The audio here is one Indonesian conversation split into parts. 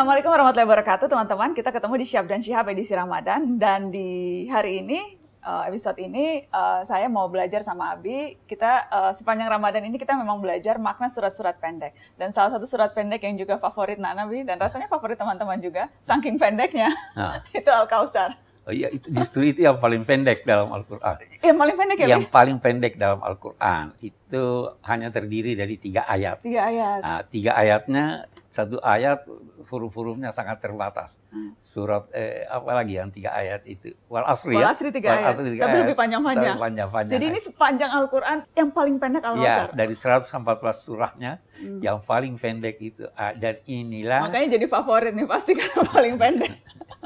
Assalamualaikum warahmatullahi wabarakatuh teman-teman. Kita ketemu di Syab dan Syihab edisi Ramadan dan di hari ini eh, episode ini eh, saya mau belajar sama Abi. Kita eh, sepanjang Ramadan ini kita memang belajar makna surat-surat pendek. Dan salah satu surat pendek yang juga favorit Nana Bi dan rasanya favorit teman-teman juga, saking pendeknya. Nah. itu Al Kausar. Oh iya, itu justru itu yang paling pendek dalam Al-Qur'an. Yang paling pendek ya? Yang paling pendek dalam Al-Qur'an itu hanya terdiri dari tiga ayat. Tiga ayat. Nah, tiga ayatnya satu ayat huruf-hurufnya sangat terbatas. Hmm. Surat eh, apa lagi yang tiga ayat itu. Wal asri, Wal asri tiga, ya? Wal asri tiga ayat. Tapi lebih panjang-panjang. panjang-panjang. Jadi ayat. ini sepanjang Al-Qur'an yang paling pendek al Ya, dari 114 surahnya hmm. yang paling pendek itu ah, dan inilah Makanya jadi favorit nih pasti karena paling pendek.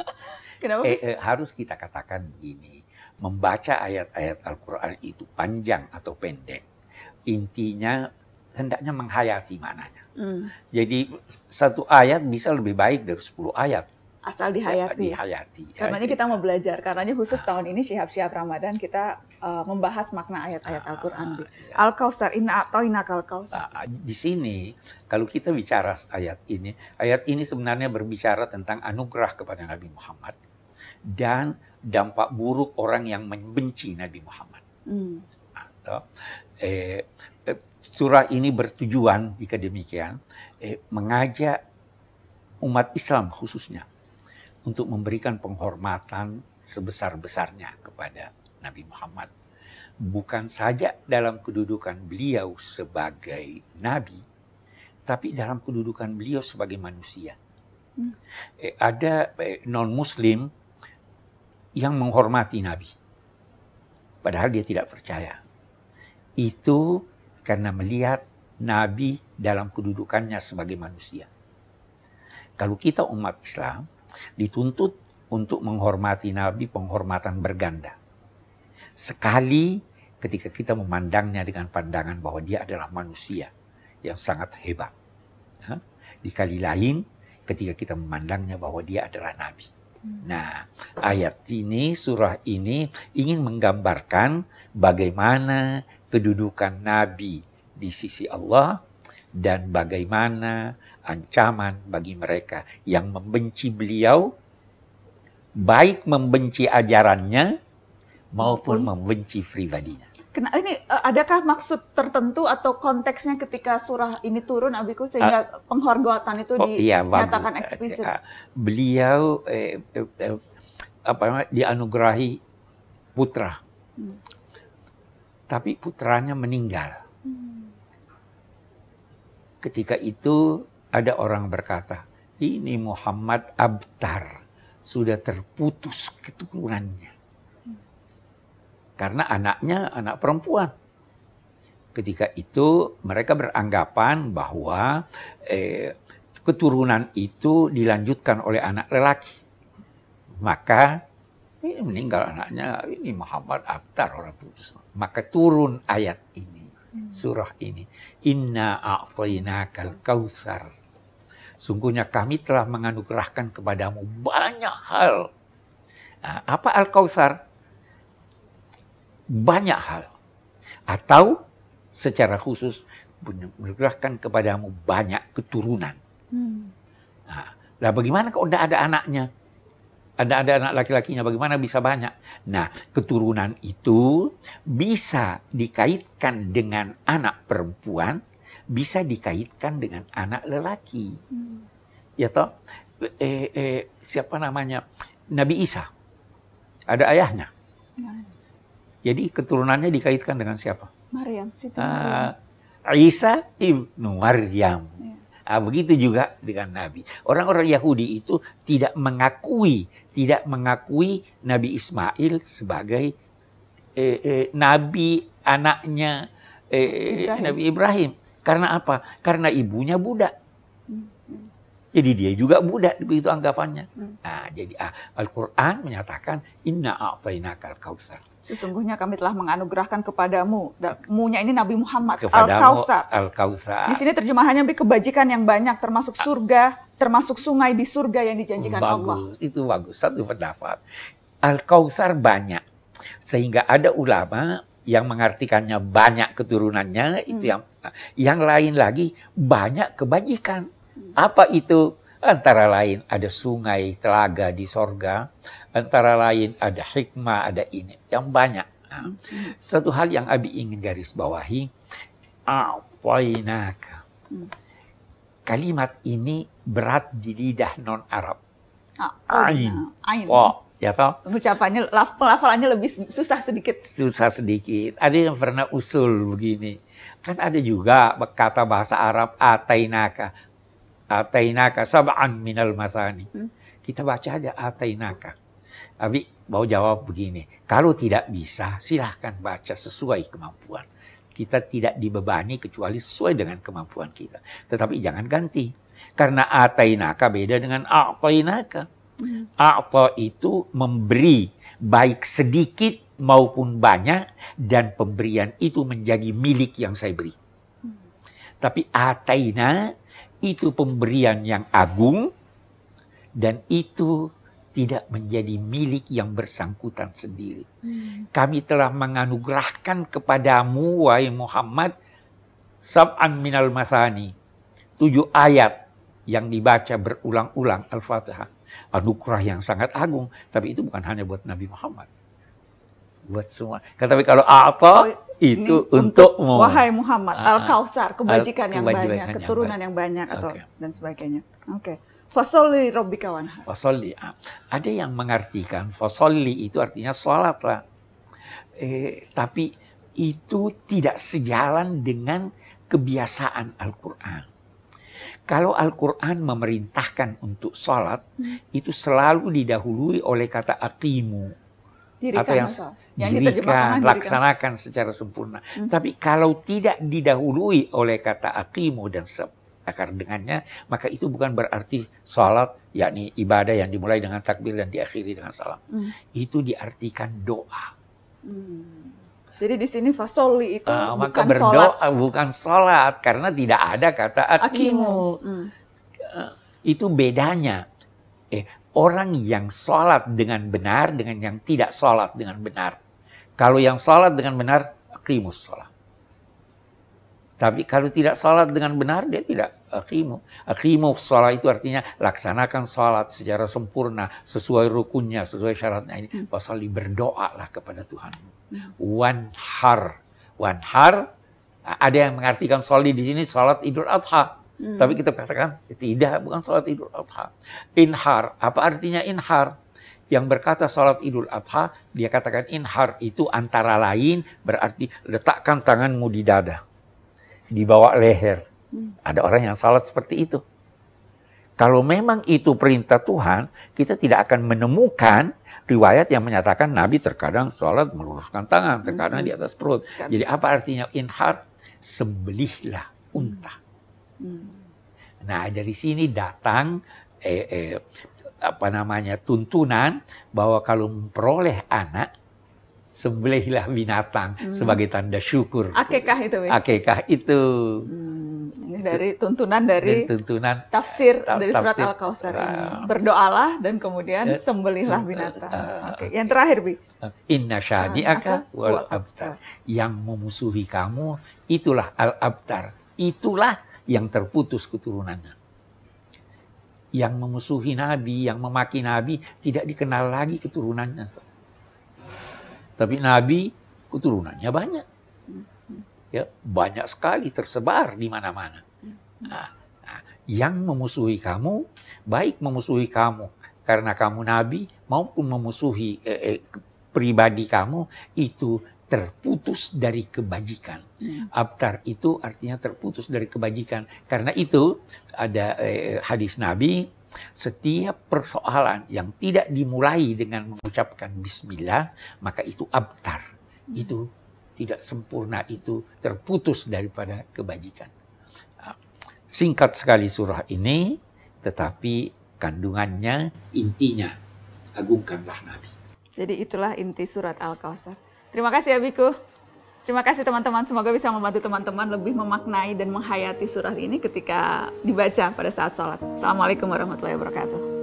Kenapa? Eh, eh, harus kita katakan begini, membaca ayat-ayat Al-Qur'an itu panjang atau pendek. Intinya hendaknya menghayati mananya. Hmm. Jadi satu ayat bisa lebih baik dari 10 ayat. Asal dihayati. Ya. Dihayati. Ya. ini kita mau belajar. ini khusus tahun ini Syihab-Syihab Ramadan kita uh, membahas makna ayat-ayat ah, Al-Quran. Ah, ya. Al-Kausar, inna a'toina kal ah, ah, di sini, kalau kita bicara ayat ini, ayat ini sebenarnya berbicara tentang anugerah kepada Nabi Muhammad dan dampak buruk orang yang membenci Nabi Muhammad. Hmm. Atau, Eh, eh, surah ini bertujuan jika demikian eh, mengajak umat Islam khususnya untuk memberikan penghormatan sebesar-besarnya kepada Nabi Muhammad bukan saja dalam kedudukan beliau sebagai nabi tapi dalam kedudukan beliau sebagai manusia. Hmm. Eh, ada eh, non-muslim yang menghormati nabi padahal dia tidak percaya itu karena melihat Nabi dalam kedudukannya sebagai manusia. Kalau kita umat Islam dituntut untuk menghormati Nabi penghormatan berganda. Sekali ketika kita memandangnya dengan pandangan bahwa dia adalah manusia yang sangat hebat. Di kali lain ketika kita memandangnya bahwa dia adalah Nabi. Hmm. Nah, ayat ini, surah ini ingin menggambarkan bagaimana kedudukan nabi di sisi Allah dan bagaimana ancaman bagi mereka yang membenci beliau baik membenci ajarannya maupun hmm. membenci pribadinya. Kena, ini eh, adakah maksud tertentu atau konteksnya ketika surah ini turun Abiku sehingga uh, penghormatan itu oh, iya, dinyatakan iya, eksplisit? Eh, beliau eh, eh, apa namanya dianugerahi putra. Hmm tapi putranya meninggal. Ketika itu ada orang berkata, ini Muhammad Abtar sudah terputus keturunannya. Karena anaknya anak perempuan. Ketika itu mereka beranggapan bahwa eh, keturunan itu dilanjutkan oleh anak lelaki. Maka ini iya, meninggal anaknya, ini Muhammad Abtar orang putus. Maka turun ayat ini, hmm. surah ini. Inna a'tainakal kautsar. Sungguhnya kami telah menganugerahkan kepadamu banyak hal. Nah, apa Al-Kautsar? Banyak hal. Atau secara khusus menganugerahkan kepadamu banyak keturunan. Hmm. Nah, lah bagaimana kalau tidak ada anaknya? ada ada anak laki-lakinya bagaimana bisa banyak. Nah, keturunan itu bisa dikaitkan dengan anak perempuan, bisa dikaitkan dengan anak lelaki. Hmm. Ya toh eh, eh, siapa namanya? Nabi Isa. Ada ayahnya. Hmm. Jadi keturunannya dikaitkan dengan siapa? Maryam, Siti ah, Isa ibnu Maryam. Ya. Nah, begitu juga dengan Nabi. Orang-orang Yahudi itu tidak mengakui, tidak mengakui Nabi Ismail sebagai eh, eh, Nabi anaknya eh, Ibrahim. Eh, Nabi Ibrahim. Karena apa? Karena ibunya budak. Jadi dia juga budak begitu anggapannya. Hmm. Nah, jadi ah, Al-Qur'an menyatakan inna a'tainakal kautsar. Sesungguhnya kami telah menganugerahkan kepadamu. Munya ini Nabi Muhammad Al-Kautsar. Al-Kautsar. Di sini terjemahannya kebajikan yang banyak termasuk ah. surga, termasuk sungai di surga yang dijanjikan bagus, Allah. Bagus, itu bagus. Satu pendapat. Al-Kautsar banyak. Sehingga ada ulama yang mengartikannya banyak keturunannya hmm. itu yang ah, yang lain lagi banyak kebajikan. Apa itu? Antara lain ada sungai, telaga di sorga. Antara lain ada hikmah, ada ini. Yang banyak. Nah, satu hal yang Abi ingin garis bawahi. A'tainaka. Kalimat ini berat di lidah non-Arab. Ah, oh, Ain. Iya. Ain. Oh, ya toh? Ucapannya, pelafalannya lebih susah sedikit. Susah sedikit. Ada yang pernah usul begini. Kan ada juga kata bahasa Arab atainaka atainaka sab'an minal masani. Hmm. Kita baca aja atainaka. Abi mau jawab begini, kalau tidak bisa silahkan baca sesuai kemampuan. Kita tidak dibebani kecuali sesuai dengan kemampuan kita. Tetapi jangan ganti. Karena atainaka beda dengan a'tainaka. Hmm. A'ta itu memberi baik sedikit maupun banyak dan pemberian itu menjadi milik yang saya beri. Hmm. Tapi atainaka itu pemberian yang agung dan itu tidak menjadi milik yang bersangkutan sendiri. Hmm. Kami telah menganugerahkan kepadamu, wahai Muhammad, sab'an minal masani, tujuh ayat yang dibaca berulang-ulang Al-Fatihah. Anugerah yang sangat agung, tapi itu bukan hanya buat Nabi Muhammad buat semua. Kan, tapi kalau apa oh, itu untuk, untuk wahai Muhammad uh, al kausar kebajikan al yang banyak, keturunan yang banyak, yang banyak atau okay. dan sebagainya. Oke. Okay. Fasoli Robi kawan. Fasoli. Ada yang mengartikan fasoli itu artinya sholat Eh, tapi itu tidak sejalan dengan kebiasaan Al-Quran. Kalau Al-Quran memerintahkan untuk sholat, hmm. itu selalu didahului oleh kata akimu dirikan atau yang yang dirikan, laksanakan secara sempurna. Hmm. Tapi kalau tidak didahului oleh kata akimu dan akar dengannya, maka itu bukan berarti sholat, yakni ibadah yang dimulai dengan takbir dan diakhiri dengan salam. Hmm. Itu diartikan doa. Hmm. Jadi di sini fasoli itu uh, bukan maka berdoa sholat. bukan sholat karena tidak ada kata akimu. akimu. Hmm. Uh, itu bedanya. Eh, orang yang sholat dengan benar dengan yang tidak sholat dengan benar. Kalau yang sholat dengan benar, krimus sholat. Tapi kalau tidak sholat dengan benar, dia tidak akimu. Akimu sholat itu artinya laksanakan sholat secara sempurna, sesuai rukunnya, sesuai syaratnya ini. Hmm. Pasal berdoa lah kepada Tuhan. one hmm. Wanhar, ada yang mengartikan sholat di sini sholat idul adha. Hmm. Tapi kita katakan tidak, bukan sholat Idul Adha. Inhar, apa artinya inhar? Yang berkata sholat Idul Adha, dia katakan inhar itu antara lain berarti letakkan tanganmu di dada, di bawah leher. Hmm. Ada orang yang sholat seperti itu. Kalau memang itu perintah Tuhan, kita tidak akan menemukan riwayat yang menyatakan Nabi terkadang sholat meluruskan tangan, terkadang di hmm. atas perut. Kan. Jadi apa artinya inhar? Sembelihlah unta. Hmm. Nah dari sini datang eh, eh, apa namanya tuntunan bahwa kalau memperoleh anak sembelihlah binatang hmm. sebagai tanda syukur. Akekah itu. Ya? Akekah itu. Hmm. Ini dari tuntunan dari, tuntunan tafsir ta dari surat Al Kausar ini. Ah. Berdoalah dan kemudian eh, sembelihlah eh, binatang. Uh, uh, ah. okay. yang terakhir bi. Eh, Inna syadi'aka wal abtar. Yang memusuhi kamu itulah al abtar. Itulah yang terputus keturunannya. Yang memusuhi Nabi, yang memaki Nabi tidak dikenal lagi keturunannya. Tapi Nabi keturunannya banyak. Ya, banyak sekali tersebar di mana-mana. Nah, nah yang memusuhi kamu, baik memusuhi kamu karena kamu nabi maupun memusuhi eh, eh, pribadi kamu itu terputus dari kebajikan. Hmm. Abtar itu artinya terputus dari kebajikan. Karena itu ada eh, hadis Nabi, setiap persoalan yang tidak dimulai dengan mengucapkan bismillah, maka itu abtar. Hmm. Itu tidak sempurna, itu terputus daripada kebajikan. Ah, singkat sekali surah ini, tetapi kandungannya intinya agungkanlah Nabi. Jadi itulah inti surat Al-Kautsar. Terima kasih Abiku. Terima kasih teman-teman, semoga bisa membantu teman-teman lebih memaknai dan menghayati surat ini ketika dibaca pada saat sholat. Assalamualaikum warahmatullahi wabarakatuh.